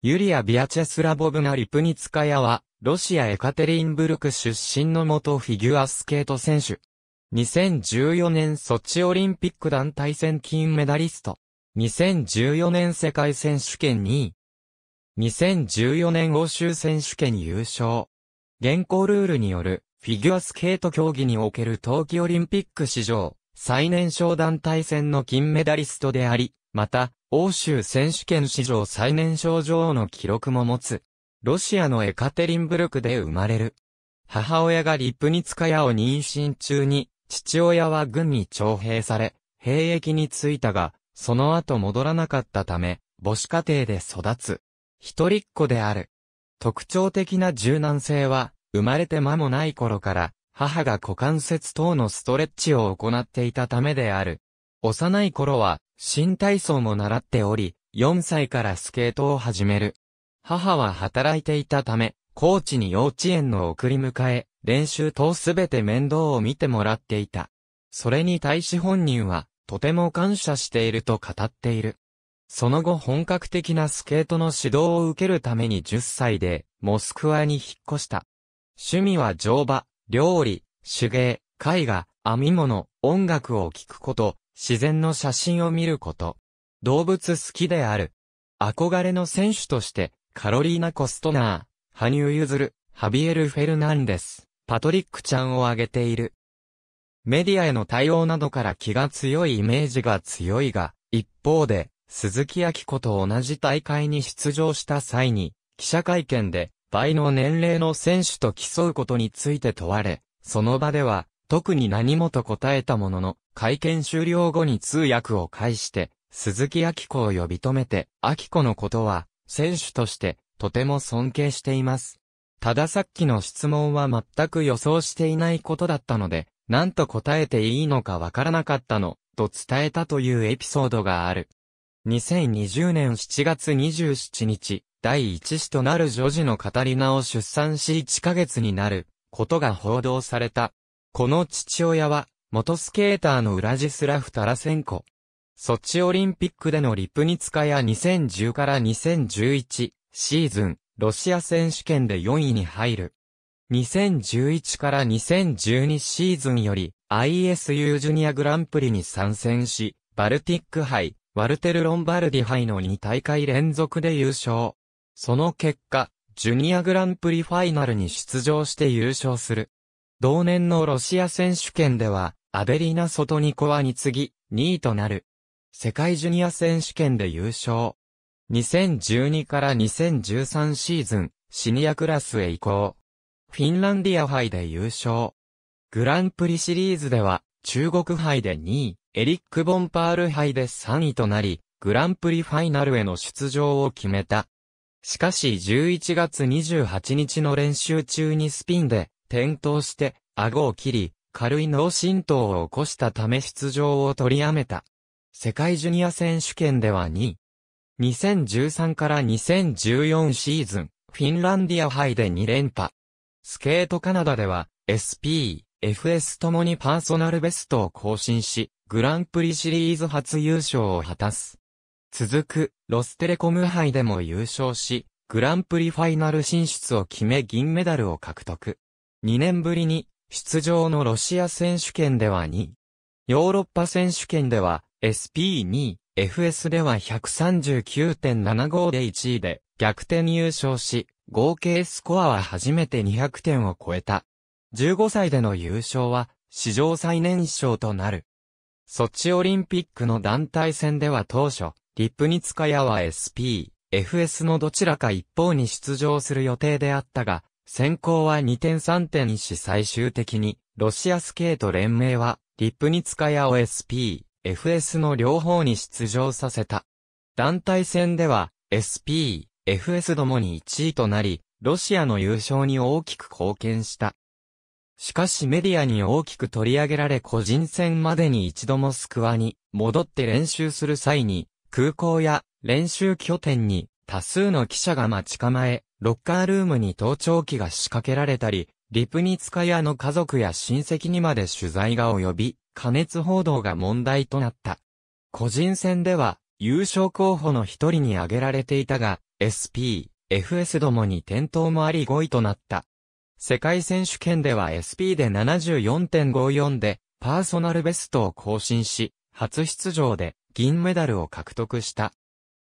ユリア・ビアチェスラボブナ・リプニツカヤは、ロシア・エカテリンブルク出身の元フィギュアスケート選手。2014年ソチオリンピック団体戦金メダリスト。2014年世界選手権2位。2014年欧州選手権優勝。現行ルールによるフィギュアスケート競技における冬季オリンピック史上最年少団体戦の金メダリストであり、また、欧州選手権史上最年少女王の記録も持つ。ロシアのエカテリンブルクで生まれる。母親がリプニツカヤを妊娠中に、父親は軍に徴兵され、兵役に着いたが、その後戻らなかったため、母子家庭で育つ。一人っ子である。特徴的な柔軟性は、生まれて間もない頃から、母が股関節等のストレッチを行っていたためである。幼い頃は、新体操も習っており、4歳からスケートを始める。母は働いていたため、コーチに幼稚園の送り迎え、練習等すべて面倒を見てもらっていた。それに対し本人は、とても感謝していると語っている。その後本格的なスケートの指導を受けるために10歳で、モスクワに引っ越した。趣味は乗馬、料理、手芸、絵画、編み物、音楽を聴くこと、自然の写真を見ること。動物好きである。憧れの選手として、カロリーナ・コストナー、羽生ズル、ハビエル・フェルナンデス、パトリックちゃんを挙げている。メディアへの対応などから気が強いイメージが強いが、一方で、鈴木明子と同じ大会に出場した際に、記者会見で、倍の年齢の選手と競うことについて問われ、その場では、特に何もと答えたものの、会見終了後に通訳を介して、鈴木明子を呼び止めて、明子のことは、選手として、とても尊敬しています。たださっきの質問は全く予想していないことだったので、なんと答えていいのかわからなかったの、と伝えたというエピソードがある。2020年7月27日、第一子となる女児のカタリナを出産し1ヶ月になる、ことが報道された。この父親は、元スケーターのウラジスラフ・タラセンコ。ソチオリンピックでのリプニツカや2010から2011シーズン、ロシア選手権で4位に入る。2011から2012シーズンより ISU ジュニアグランプリに参戦し、バルティック杯、ワルテル・ロンバルディ杯の2大会連続で優勝。その結果、ジュニアグランプリファイナルに出場して優勝する。同年のロシア選手権では、アベリーナ・ソトニコワに次、2位となる。世界ジュニア選手権で優勝。2012から2013シーズン、シニアクラスへ移行。フィンランディア杯で優勝。グランプリシリーズでは、中国杯で2位、エリック・ボンパール杯で3位となり、グランプリファイナルへの出場を決めた。しかし11月28日の練習中にスピンで、転倒して、顎を切り、軽い脳震盪を起こしたため出場を取りやめた。世界ジュニア選手権では2位。2013から2014シーズン、フィンランディア杯で2連覇。スケートカナダでは、SP、FS ともにパーソナルベストを更新し、グランプリシリーズ初優勝を果たす。続く、ロステレコム杯でも優勝し、グランプリファイナル進出を決め銀メダルを獲得。2年ぶりに出場のロシア選手権では2位。ヨーロッパ選手権では SP2 位、FS では139.75で1位で逆転優勝し、合計スコアは初めて200点を超えた。15歳での優勝は史上最年少となる。ソチオリンピックの団体戦では当初、リップニツカヤは SP、FS のどちらか一方に出場する予定であったが、先行は2点3点し最終的に、ロシアスケート連盟は、リップニツカヤ OSP、FS の両方に出場させた。団体戦では、SP、FS どもに1位となり、ロシアの優勝に大きく貢献した。しかしメディアに大きく取り上げられ個人戦までに一度もスクワに戻って練習する際に、空港や練習拠点に多数の記者が待ち構え、ロッカールームに盗聴器が仕掛けられたり、リプニツカヤの家族や親戚にまで取材が及び、過熱報道が問題となった。個人戦では、優勝候補の一人に挙げられていたが、SP、FS どもに転倒もあり5位となった。世界選手権では SP で74.54で、パーソナルベストを更新し、初出場で銀メダルを獲得した。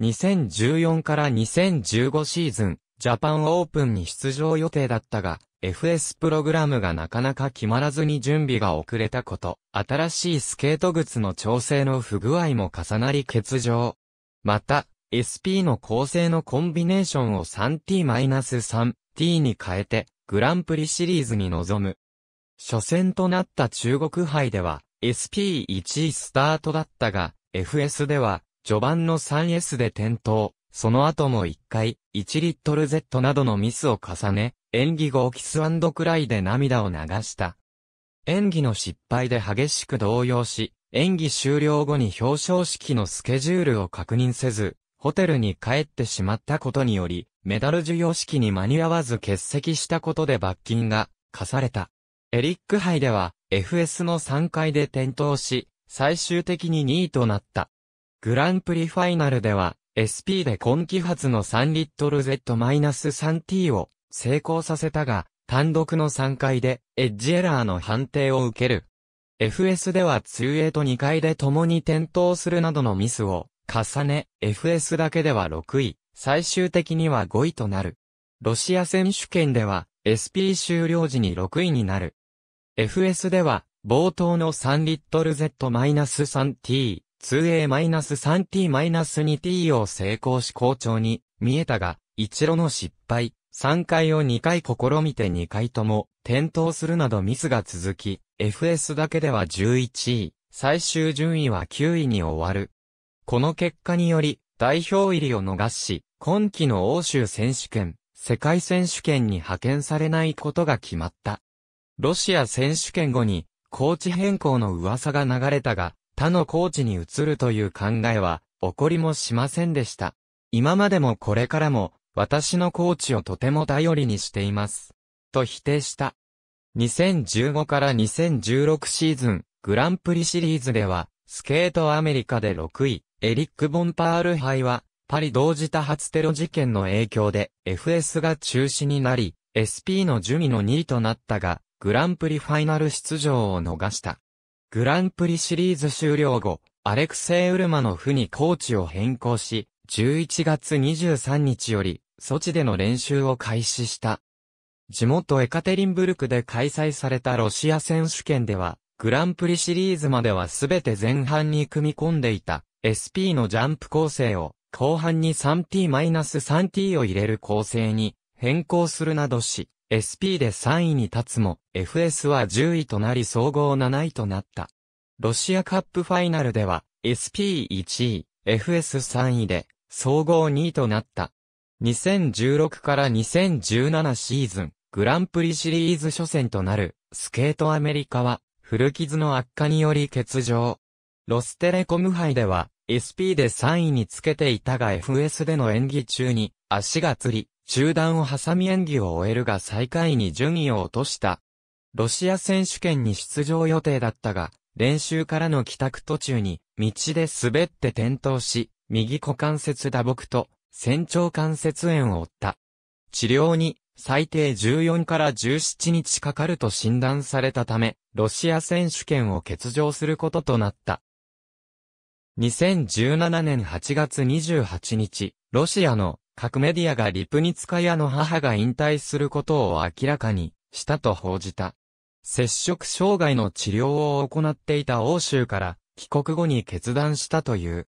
2014から2015シーズン、ジャパンオープンに出場予定だったが、FS プログラムがなかなか決まらずに準備が遅れたこと、新しいスケート靴の調整の不具合も重なり欠場。また、SP の構成のコンビネーションを 3T-3T に変えて、グランプリシリーズに臨む。初戦となった中国杯では、SP1 位スタートだったが、FS では、序盤の 3S で転倒、その後も1回、1リットル Z などのミスを重ね、演技後キスクライで涙を流した。演技の失敗で激しく動揺し、演技終了後に表彰式のスケジュールを確認せず、ホテルに帰ってしまったことにより、メダル授与式に間に合わず欠席したことで罰金が課された。エリック杯では FS の3回で転倒し、最終的に2位となった。グランプリファイナルでは SP で今季発の 3L-Z-3T を成功させたが、単独の3回でエッジエラーの判定を受ける。FS では 2A と2回で共に転倒するなどのミスを重ね、FS だけでは6位、最終的には5位となる。ロシア選手権では SP 終了時に6位になる。FS では冒頭の 3L-Z-3T、2A-3T-2T を成功し好調に見えたが、一路の失敗、3回を2回試みて2回とも転倒するなどミスが続き、FS だけでは11位、最終順位は9位に終わる。この結果により、代表入りを逃し、今季の欧州選手権、世界選手権に派遣されないことが決まった。ロシア選手権後に、コーチ変更の噂が流れたが、他のコーチに移るという考えは、起こりもしませんでした。今までもこれからも、私のコーチをとても頼りにしています。と否定した。2015から2016シーズン、グランプリシリーズでは、スケートアメリカで6位、エリック・ボンパール杯は、パリ同時多発テロ事件の影響で FS が中止になり、SP の順位の2位となったが、グランプリファイナル出場を逃した。グランプリシリーズ終了後、アレクセイ・ウルマの負にコーチを変更し、11月23日より、措置での練習を開始した。地元エカテリンブルクで開催されたロシア選手権では、グランプリシリーズまではすべて前半に組み込んでいた SP のジャンプ構成を後半に 3t-3t を入れる構成に変更するなどし、SP で3位に立つも、FS は10位となり総合7位となった。ロシアカップファイナルでは、SP1 位、FS3 位で、総合2位となった。2016から2017シーズン、グランプリシリーズ初戦となる、スケートアメリカは、古傷の悪化により欠場。ロステレコム杯では、SP で3位につけていたが FS での演技中に、足がつり、中断を挟み演技を終えるが最下位に順位を落とした。ロシア選手権に出場予定だったが、練習からの帰宅途中に、道で滑って転倒し、右股関節打撲と、仙腸関節炎を負った。治療に、最低14から17日かかると診断されたため、ロシア選手権を欠場することとなった。2017年8月28日、ロシアの各メディアがリプニツカヤの母が引退することを明らかにしたと報じた。接触障害の治療を行っていた欧州から帰国後に決断したという。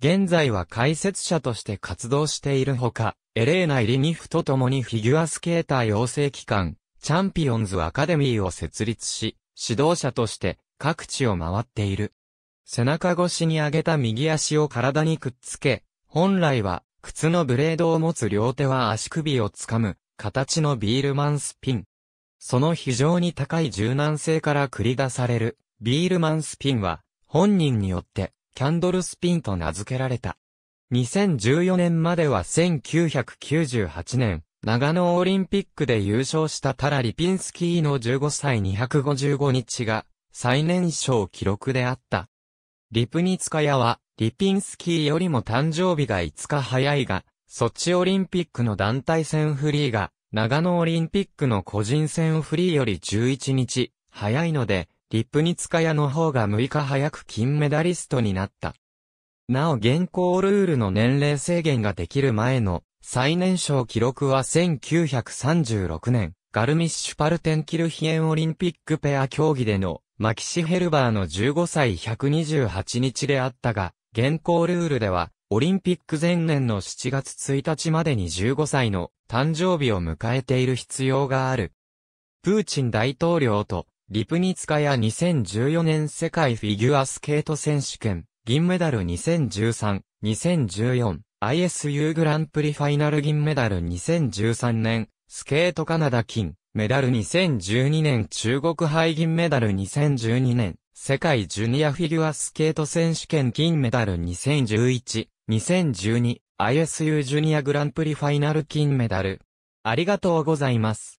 現在は解説者として活動しているほか、エレーナ・イリニフと共にフィギュアスケーター養成機関、チャンピオンズアカデミーを設立し、指導者として各地を回っている。背中越しに上げた右足を体にくっつけ、本来は靴のブレードを持つ両手は足首をつかむ、形のビールマンスピン。その非常に高い柔軟性から繰り出される、ビールマンスピンは、本人によって、キャンドルスピンと名付けられた。2014年までは1998年、長野オリンピックで優勝したタラ・リピンスキーの15歳255日が、最年少記録であった。リプニツカヤは、リピンスキーよりも誕生日が5日早いが、ソチオリンピックの団体戦フリーが、長野オリンピックの個人戦フリーより11日、早いので、リプニツカヤの方が6日早く金メダリストになった。なお現行ルールの年齢制限ができる前の最年少記録は1936年、ガルミッシュパルテンキルヒエンオリンピックペア競技でのマキシヘルバーの15歳128日であったが、現行ルールでは、オリンピック前年の7月1日までに15歳の誕生日を迎えている必要がある。プーチン大統領と、リプニツカや2014年世界フィギュアスケート選手権、銀メダル2013、2014、ISU グランプリファイナル銀メダル2013年、スケートカナダ金、メダル2012年中国杯銀メダル2012年、世界ジュニアフィギュアスケート選手権金メダル2011、2012、ISU ジュニアグランプリファイナル金メダル。ありがとうございます。